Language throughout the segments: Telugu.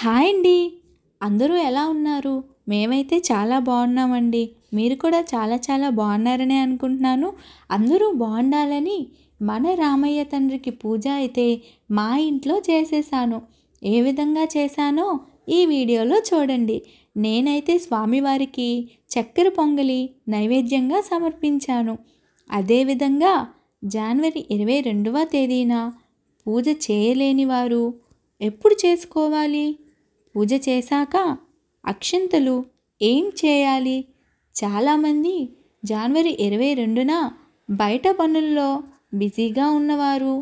హాయ్ అండి అందరూ ఎలా ఉన్నారు మేమైతే చాలా బాగున్నామండి మీరు కూడా చాలా చాలా బాగున్నారనే అనుకుంటున్నాను అందరూ బాగుండాలని మన రామయ్య తండ్రికి పూజ అయితే మా ఇంట్లో చేసేసాను ఏ విధంగా చేశానో ఈ వీడియోలో చూడండి నేనైతే స్వామివారికి చక్కెర పొంగలి నైవేద్యంగా సమర్పించాను అదేవిధంగా జనవరి ఇరవై రెండవ తేదీన పూజ చేయలేని వారు ఎప్పుడు చేసుకోవాలి పూజ చేశాక అక్షింతలు ఏం చేయాలి చాలామంది జనవరి ఇరవై రెండున బయట పనుల్లో బిజీగా ఉన్నవారు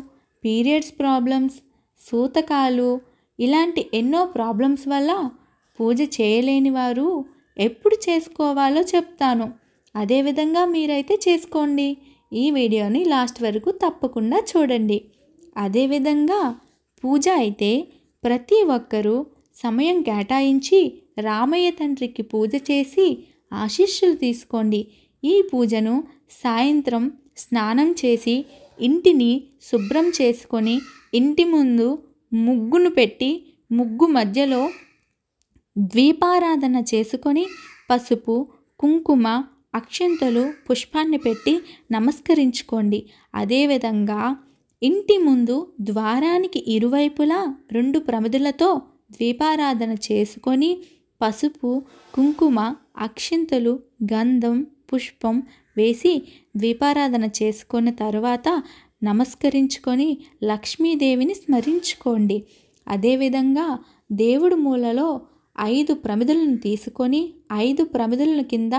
పీరియడ్స్ ప్రాబ్లమ్స్ సూతకాలు ఇలాంటి ఎన్నో ప్రాబ్లమ్స్ వల్ల పూజ చేయలేని వారు ఎప్పుడు చేసుకోవాలో చెప్తాను అదేవిధంగా మీరైతే చేసుకోండి ఈ వీడియోని లాస్ట్ వరకు తప్పకుండా చూడండి అదేవిధంగా పూజ అయితే ప్రతి ఒక్కరూ సమయం కేటాయించి రామయ్య తండ్రికి పూజ చేసి ఆశీస్సులు తీసుకోండి ఈ పూజను సాయంత్రం స్నానం చేసి ఇంటిని శుభ్రం చేసుకొని ఇంటి ముందు ముగ్గును పెట్టి ముగ్గు మధ్యలో ద్వీపారాధన చేసుకొని పసుపు కుంకుమ అక్షంతలు పుష్పాన్ని పెట్టి నమస్కరించుకోండి అదేవిధంగా ఇంటి ముందు ద్వారానికి ఇరువైపులా రెండు ప్రమదులతో ద్వీపారాధన చేసుకొని పసుపు కుంకుమ అక్షింతలు గంధం పుష్పం వేసి ద్వీపారాధన చేసుకున్న తర్వాత నమస్కరించుకొని లక్ష్మీదేవిని స్మరించుకోండి అదేవిధంగా దేవుడు మూలలో ఐదు ప్రమిదలను తీసుకొని ఐదు ప్రమిదలను కింద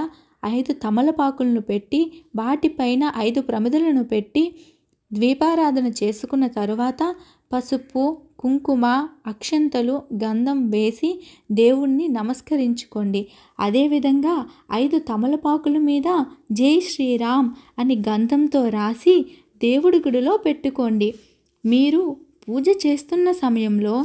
ఐదు తమలపాకులను పెట్టి వాటిపైన ఐదు ప్రమిదలను పెట్టి ద్వీపారాధన చేసుకున్న తరువాత పసుపు కుంకుమ అక్షంతలు గంధం వేసి దేవుణ్ణి నమస్కరించుకోండి అదేవిధంగా ఐదు తమలపాకుల మీద జై శ్రీరామ్ అని గంధంతో రాసి దేవుడి గుడిలో పెట్టుకోండి మీరు పూజ చేస్తున్న సమయంలో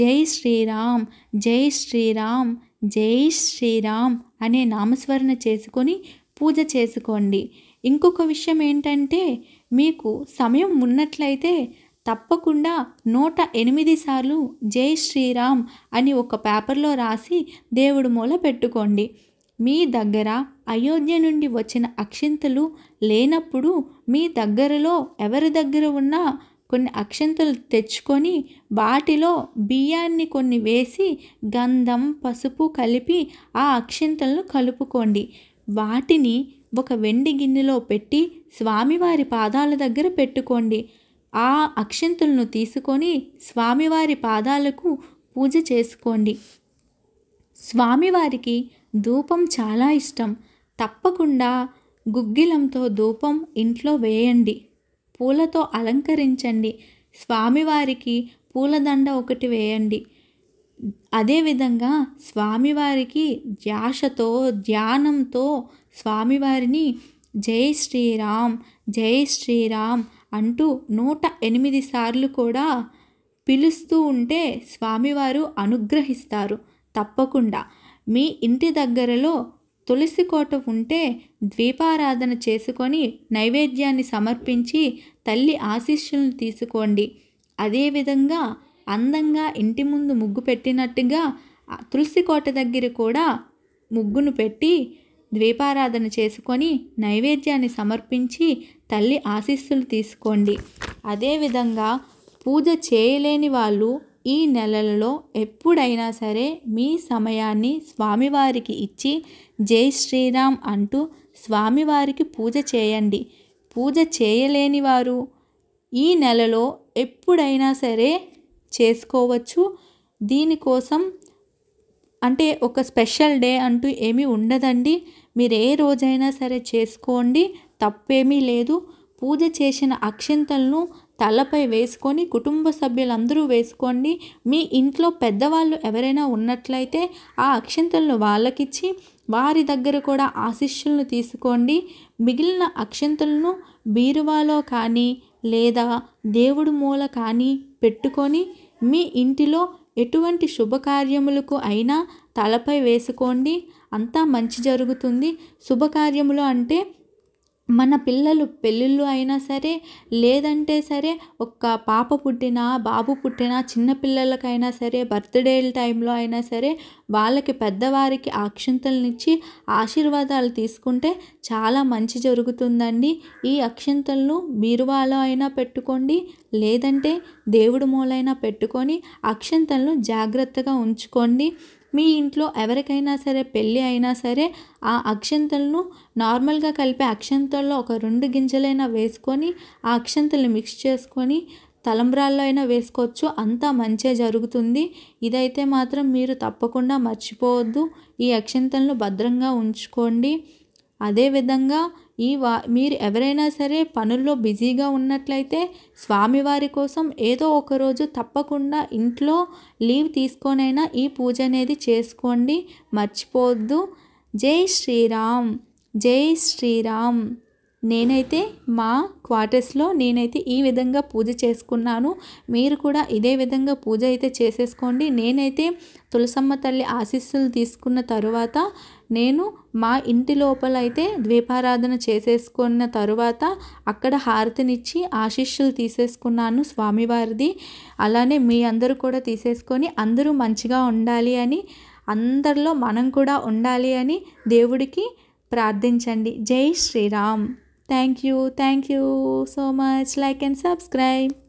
జై శ్రీరామ్ జై శ్రీరామ్ జై శ్రీరామ్ అనే నామస్మరణ చేసుకొని పూజ చేసుకోండి ఇంకొక విషయం ఏంటంటే మీకు సమయం ఉన్నట్లయితే తప్పకుండా నూట ఎనిమిది సార్లు జై శ్రీరామ్ అని ఒక పేపర్లో రాసి దేవుడు మూల పెట్టుకోండి మీ దగ్గర అయోధ్య నుండి వచ్చిన అక్షింతలు లేనప్పుడు మీ దగ్గరలో ఎవరి దగ్గర ఉన్నా కొన్ని అక్షంతలు తెచ్చుకొని వాటిలో బియ్యాన్ని కొన్ని వేసి గంధం పసుపు కలిపి ఆ అక్షంతలను కలుపుకోండి వాటిని ఒక వెండి గిన్నెలో పెట్టి స్వామివారి పాదాల దగ్గర పెట్టుకోండి ఆ అక్షంతులను తీసుకొని స్వామివారి పాదాలకు పూజ చేసుకోండి స్వామివారికి ధూపం చాలా ఇష్టం తప్పకుండా గుగ్గిలంతో ధూపం ఇంట్లో వేయండి పూలతో అలంకరించండి స్వామివారికి పూలదండ ఒకటి వేయండి అదేవిధంగా స్వామివారికి ధ్యాసతో ధ్యానంతో స్వామివారిని జై శ్రీరామ్ జై శ్రీరామ్ అంటూ నూట ఎనిమిది సార్లు కూడా పిలుస్తూ ఉంటే స్వామివారు అనుగ్రహిస్తారు తప్పకుండా మీ ఇంటి దగ్గరలో తులసి కోట ఉంటే ద్వీపారాధన చేసుకొని నైవేద్యాన్ని సమర్పించి తల్లి ఆశీస్సులను తీసుకోండి అదేవిధంగా అందంగా ఇంటి ముందు ముగ్గు పెట్టినట్టుగా తులసి కోట దగ్గర కూడా ముగ్గును పెట్టి ద్వీపారాధన చేసుకొని నైవేద్యాన్ని సమర్పించి తల్లి ఆశీస్సులు తీసుకోండి అదేవిధంగా పూజ చేయలేని వాళ్ళు ఈ నెలలలో ఎప్పుడైనా సరే మీ సమయాన్ని స్వామివారికి ఇచ్చి జై శ్రీరామ్ అంటూ స్వామివారికి పూజ చేయండి పూజ చేయలేని వారు ఈ నెలలో ఎప్పుడైనా సరే చేసుకోవచ్చు దీనికోసం అంటే ఒక స్పెషల్ డే అంటూ ఏమీ ఉండదండి మీరు ఏ రోజైనా సరే చేసుకోండి తప్పేమీ లేదు పూజ చేసిన అక్షింతలను తలపై వేసుకొని కుటుంబ సభ్యులందరూ వేసుకోండి మీ ఇంట్లో పెద్దవాళ్ళు ఎవరైనా ఉన్నట్లయితే ఆ అక్షింతలను వాళ్ళకిచ్చి వారి దగ్గర కూడా ఆశిష్యులను తీసుకోండి మిగిలిన అక్షింతలను బీరువాలో కానీ లేదా దేవుడి మూల కానీ పెట్టుకొని మీ ఇంటిలో ఎటువంటి శుభకార్యములకు అయినా తలపై వేసుకోండి అంతా మంచి జరుగుతుంది శుభకార్యములు అంటే మన పిల్లలు పెళ్ళిళ్ళు అయినా సరే లేదంటే సరే ఒక్క పాప పుట్టినా బాబు పుట్టినా చిన్నపిల్లలకైనా సరే బర్త్డే టైంలో అయినా సరే వాళ్ళకి పెద్దవారికి అక్షింతలనిచ్చి ఆశీర్వాదాలు తీసుకుంటే చాలా మంచి జరుగుతుందండి ఈ అక్షింతలను బీరువాలో అయినా పెట్టుకోండి లేదంటే దేవుడి మూలైనా పెట్టుకొని అక్షింతలను జాగ్రత్తగా ఉంచుకోండి మీ ఇంట్లో ఎవరికైనా సరే పెళ్ళి అయినా సరే ఆ అక్షంతలను నార్మల్గా కలిపే అక్షంతల్లో ఒక రెండు గింజలైనా వేసుకొని ఆ అక్షంతల్ని మిక్స్ చేసుకొని తలంబ్రాల్లో అయినా వేసుకోవచ్చు అంతా మంచిగా జరుగుతుంది ఇదైతే మాత్రం మీరు తప్పకుండా మర్చిపోవద్దు ఈ అక్షంతలను భద్రంగా ఉంచుకోండి అదేవిధంగా ఈ వా మీరు ఎవరైనా సరే పనుల్లో బిజీగా ఉన్నట్లయితే స్వామివారి కోసం ఏదో ఒకరోజు తప్పకుండా ఇంట్లో లీవ్ తీసుకొనైనా ఈ పూజ అనేది చేసుకోండి మర్చిపోవద్దు జై శ్రీరామ్ జై శ్రీరామ్ నేనైతే మా క్వార్టర్స్లో నేనైతే ఈ విధంగా పూజ చేసుకున్నాను మీరు కూడా ఇదే విధంగా పూజ అయితే చేసేసుకోండి నేనైతే తులసమ్మ తల్లి ఆశీస్సులు తీసుకున్న తరువాత నేను మా ఇంటి లోపల అయితే ద్వీపారాధన చేసేసుకున్న తరువాత అక్కడ హారతినిచ్చి ఆశీస్సులు తీసేసుకున్నాను స్వామివారిది అలానే మీ అందరూ కూడా తీసేసుకొని అందరూ మంచిగా ఉండాలి అని అందరిలో మనం కూడా ఉండాలి అని దేవుడికి ప్రార్థించండి జై Sriram Thank you. Thank you so much. Like and subscribe.